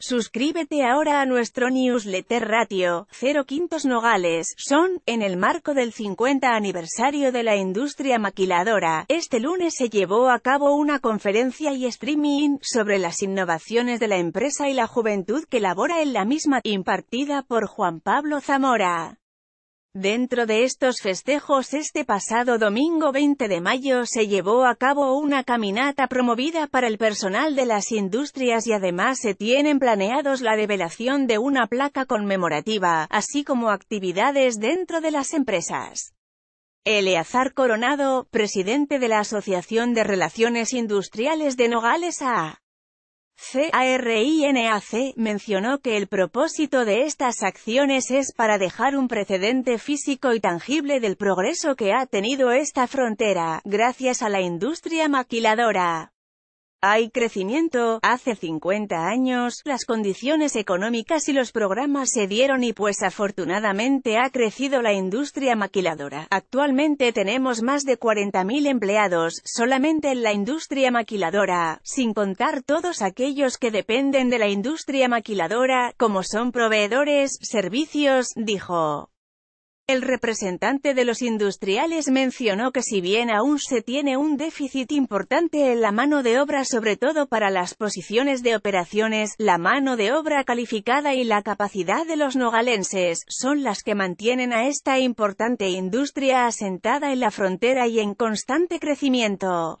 Suscríbete ahora a nuestro newsletter Ratio, Cero Quintos Nogales, son, en el marco del 50 aniversario de la industria maquiladora. Este lunes se llevó a cabo una conferencia y streaming sobre las innovaciones de la empresa y la juventud que labora en la misma, impartida por Juan Pablo Zamora. Dentro de estos festejos este pasado domingo 20 de mayo se llevó a cabo una caminata promovida para el personal de las industrias y además se tienen planeados la revelación de una placa conmemorativa, así como actividades dentro de las empresas. Eleazar Coronado, presidente de la Asociación de Relaciones Industriales de Nogales A. CARINAC mencionó que el propósito de estas acciones es para dejar un precedente físico y tangible del progreso que ha tenido esta frontera, gracias a la industria maquiladora. Hay crecimiento. Hace 50 años, las condiciones económicas y los programas se dieron y pues afortunadamente ha crecido la industria maquiladora. Actualmente tenemos más de 40.000 empleados, solamente en la industria maquiladora, sin contar todos aquellos que dependen de la industria maquiladora, como son proveedores, servicios, dijo. El representante de los industriales mencionó que si bien aún se tiene un déficit importante en la mano de obra sobre todo para las posiciones de operaciones, la mano de obra calificada y la capacidad de los nogalenses, son las que mantienen a esta importante industria asentada en la frontera y en constante crecimiento.